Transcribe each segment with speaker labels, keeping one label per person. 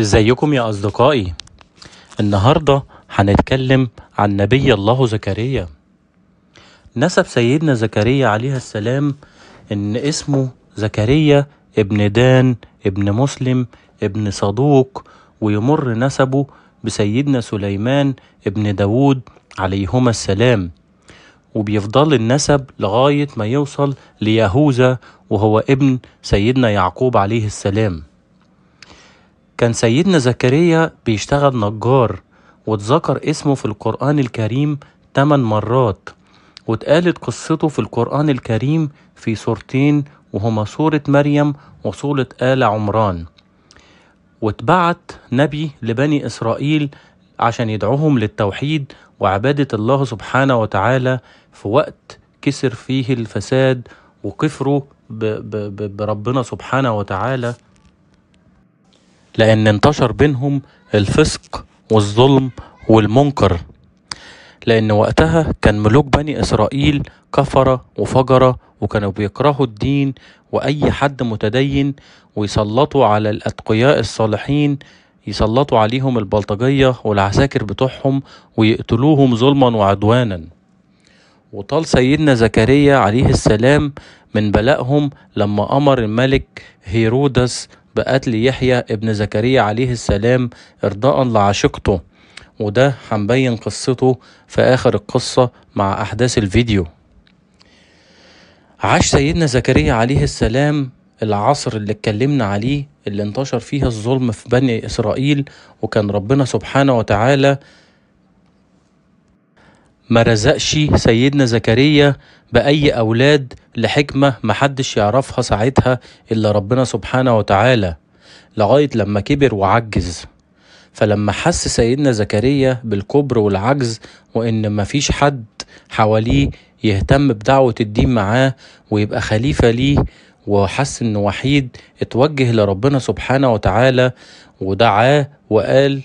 Speaker 1: ازيكم يا اصدقائي النهارده هنتكلم عن نبي الله زكريا نسب سيدنا زكريا عليه السلام ان اسمه زكريا ابن دان ابن مسلم ابن صدوق ويمر نسبه بسيدنا سليمان ابن داود عليهما السلام وبيفضل النسب لغاية ما يوصل ليهوذا وهو ابن سيدنا يعقوب عليه السلام كان سيدنا زكريا بيشتغل نجار واتذكر اسمه في القرآن الكريم تمن مرات واتقالت قصته في القرآن الكريم في سورتين وهما سورة مريم وسورة آل عمران واتبعت نبي لبني إسرائيل عشان يدعوهم للتوحيد وعبادة الله سبحانه وتعالى في وقت كسر فيه الفساد وكفروا بربنا سبحانه وتعالى لأن انتشر بينهم الفسق والظلم والمنكر لأن وقتها كان ملوك بني إسرائيل كفرة وفجرة وكانوا بيكرهوا الدين وأي حد متدين ويسلطوا على الأتقياء الصالحين يسلطوا عليهم البلطجية والعساكر بتوعهم ويقتلوهم ظلما وعدوانا وطال سيدنا زكريا عليه السلام من بلائهم لما أمر الملك هيرودس بقتل يحيى ابن زكريا عليه السلام إرضاء لعشيقته وده هنبين قصته في آخر القصة مع أحداث الفيديو عاش سيدنا زكريا عليه السلام العصر اللي اتكلمنا عليه اللي انتشر فيها الظلم في بني إسرائيل وكان ربنا سبحانه وتعالى ما رزقش سيدنا زكريا بأي أولاد لحكمة محدش يعرفها ساعتها إلا ربنا سبحانه وتعالى لغاية لما كبر وعجز فلما حس سيدنا زكريا بالكبر والعجز وإن مفيش حد حواليه يهتم بدعوة الدين معاه ويبقى خليفة ليه وحس إنه وحيد اتوجه لربنا سبحانه وتعالى ودعاه وقال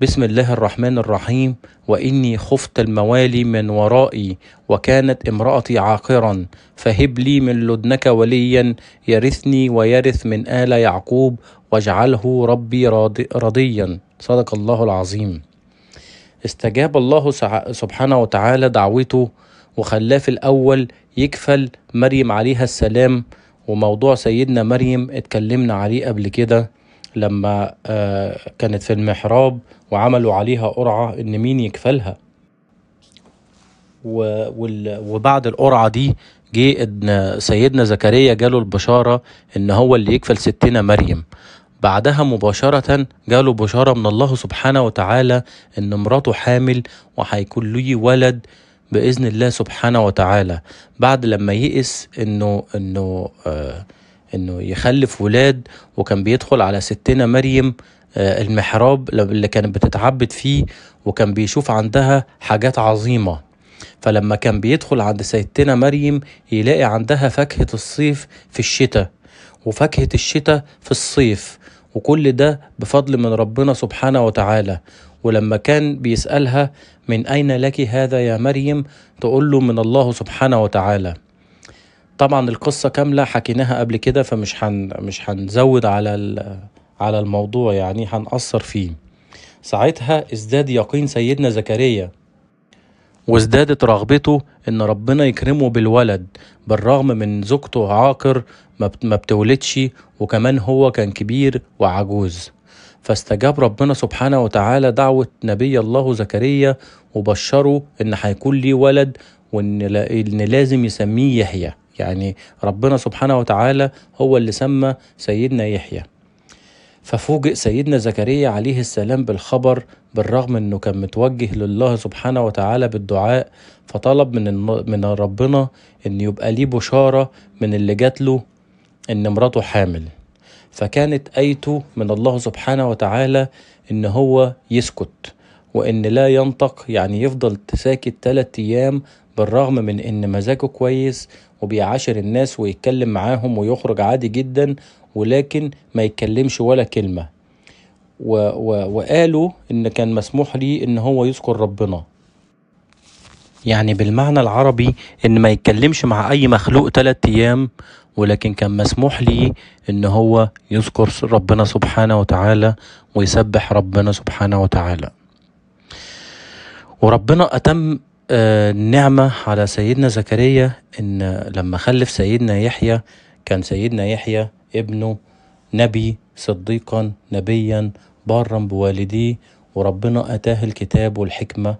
Speaker 1: بسم الله الرحمن الرحيم واني خفت الموالي من ورائي وكانت امراتي عاقرا فهب لي من لدنك وليا يرثني ويرث من ال يعقوب واجعله ربي رضيا صدق الله العظيم استجاب الله سبحانه وتعالى دعوته وخلاه في الاول يكفل مريم عليها السلام وموضوع سيدنا مريم اتكلمنا عليه قبل كده لما آه، كانت في المحراب وعملوا عليها قرعة إن مين يكفلها وبعد القرعة دي جه إن سيدنا زكريا جاله البشارة إن هو اللي يكفل ستنا مريم بعدها مباشرة جاله بشارة من الله سبحانه وتعالى إن مراته حامل وهيكون له ولد بإذن الله سبحانه وتعالى بعد لما يئس إنه إنه آه انه يخلف ولاد وكان بيدخل على ستنا مريم آه، المحراب اللي كانت بتتعبد فيه وكان بيشوف عندها حاجات عظيمه فلما كان بيدخل عند سيدتنا مريم يلاقي عندها فاكهه الصيف في الشتاء وفاكهه الشتاء في الصيف وكل ده بفضل من ربنا سبحانه وتعالى ولما كان بيسالها من اين لك هذا يا مريم تقول له من الله سبحانه وتعالى طبعا القصة كاملة حكيناها قبل كده فمش هن مش هنزود على على الموضوع يعني هنأثر فيه ساعتها ازداد يقين سيدنا زكريا وازدادت رغبته ان ربنا يكرمه بالولد بالرغم من زوجته عاقر ما بتولدش وكمان هو كان كبير وعجوز فاستجاب ربنا سبحانه وتعالى دعوة نبي الله زكريا وبشره ان هيكون ليه ولد وان لازم يسميه يحيى يعني ربنا سبحانه وتعالى هو اللي سمى سيدنا يحيى ففوجئ سيدنا زكريا عليه السلام بالخبر بالرغم انه كان متوجه لله سبحانه وتعالى بالدعاء فطلب من من ربنا ان يبقى ليه بشاره من اللي جات له ان مراته حامل فكانت ايته من الله سبحانه وتعالى ان هو يسكت وان لا ينطق يعني يفضل ساكت ثلاثة ايام بالرغم من إن مزاجه كويس وبيعاشر الناس ويتكلم معاهم ويخرج عادي جدا ولكن ما يتكلمش ولا كلمة و و وقالوا إن كان مسموح ليه إن هو يذكر ربنا يعني بالمعنى العربي إن ما يتكلمش مع أي مخلوق تلات أيام ولكن كان مسموح ليه إن هو يذكر ربنا سبحانه وتعالى ويسبح ربنا سبحانه وتعالى وربنا أتم النعمة آه، على سيدنا زكريا إن لما خلف سيدنا يحيى كان سيدنا يحيى ابنه نبي صديقا نبيا بارا بوالديه وربنا أتاه الكتاب والحكمة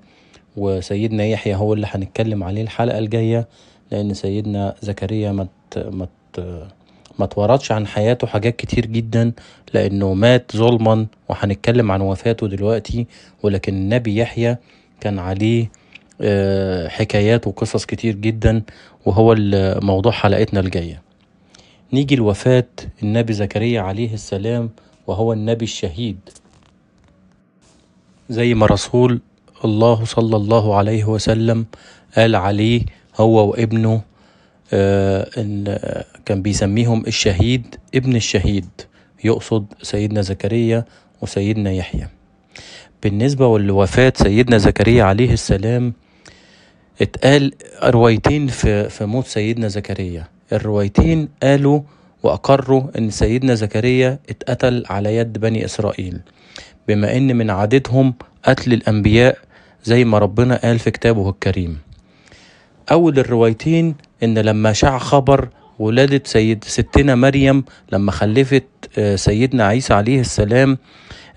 Speaker 1: وسيدنا يحيى هو اللي هنتكلم عليه الحلقة الجاية لأن سيدنا زكريا ما مت ما اتوردش عن حياته حاجات كتير جدا لأنه مات ظلما وهنتكلم عن وفاته دلوقتي ولكن النبي يحيى كان عليه آه، حكايات وقصص كتير جدا وهو موضوع حلقتنا الجاية نيجي لوفاة النبي زكريا عليه السلام وهو النبي الشهيد زي ما رسول الله صلى الله عليه وسلم قال عليه هو وابنه آه، ان آه، كان بيسميهم الشهيد ابن الشهيد يقصد سيدنا زكريا وسيدنا يحيى بالنسبة لوفاة سيدنا زكريا عليه السلام اتقال روايتين في في موت سيدنا زكريا الروايتين قالوا واقروا ان سيدنا زكريا اتقتل على يد بني اسرائيل بما ان من عادتهم قتل الانبياء زي ما ربنا قال في كتابه الكريم اول الروايتين ان لما شاع خبر ولادة سيد ستنا مريم لما خلفت آه، سيدنا عيسى عليه السلام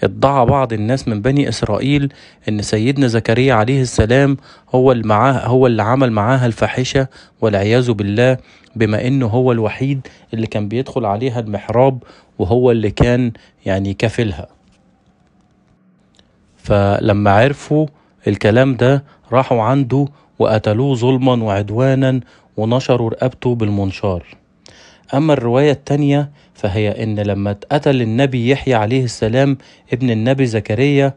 Speaker 1: ادعى بعض الناس من بني إسرائيل إن سيدنا زكريا عليه السلام هو اللي معاه هو اللي عمل معاها الفاحشة والعياذ بالله بما إنه هو الوحيد اللي كان بيدخل عليها المحراب وهو اللي كان يعني كافلها فلما عرفوا الكلام ده راحوا عنده وقتلوه ظلما وعدوانا ونشروا رقبته بالمنشار أما الرواية الثانية فهي إن لما اتقتل النبي يحيى عليه السلام ابن النبي زكريا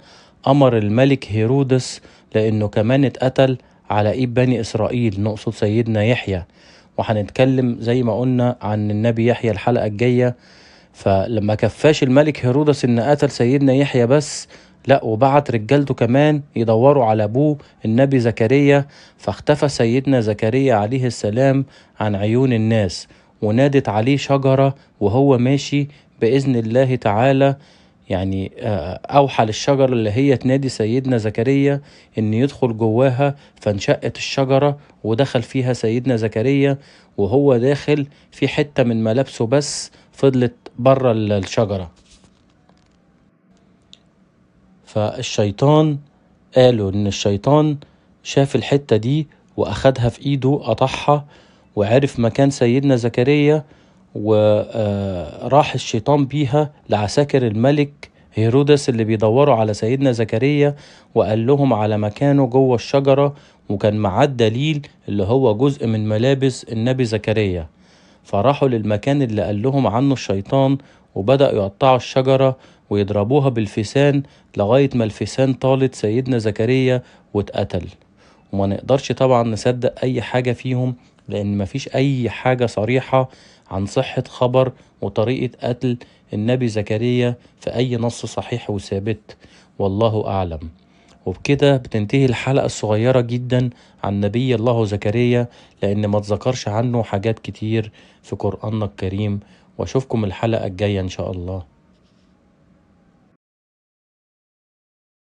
Speaker 1: أمر الملك هيرودس لأنه كمان اتقتل على إيد بني إسرائيل نقصد سيدنا يحيى وهنتكلم زي ما قلنا عن النبي يحيى الحلقة الجاية فلما كفاش الملك هيرودس إن قتل سيدنا يحيى بس لا وبعت رجالته كمان يدوروا على ابوه النبي زكريا فاختفى سيدنا زكريا عليه السلام عن عيون الناس ونادت عليه شجرة وهو ماشي بإذن الله تعالى يعني آه، أوحى للشجرة اللي هي تنادي سيدنا زكريا إن يدخل جواها فانشقت الشجرة ودخل فيها سيدنا زكريا وهو داخل في حتة من ملابسه بس فضلت بره الشجرة فالشيطان قالوا إن الشيطان شاف الحتة دي وأخدها في إيده قطعها وعرف مكان سيدنا زكريا وراح آه، الشيطان بيها لعساكر الملك هيرودس اللي بيدوروا على سيدنا زكريا وقال لهم على مكانه جوه الشجرة وكان معاه الدليل اللي هو جزء من ملابس النبي زكريا فراحوا للمكان اللي قال لهم عنه الشيطان وبدأ يقطعوا الشجرة ويضربوها بالفسان لغاية ما الفسان طالت سيدنا زكريا واتقتل وما نقدرش طبعا نصدق أي حاجة فيهم لأن مفيش أي حاجة صريحة عن صحة خبر وطريقة قتل النبي زكريا في أي نص صحيح وثابت والله أعلم وبكده بتنتهي الحلقة الصغيرة جدا عن نبي الله زكريا لأن ما تذكرش عنه حاجات كتير في قرآننا الكريم وأشوفكم الحلقة الجاية إن شاء الله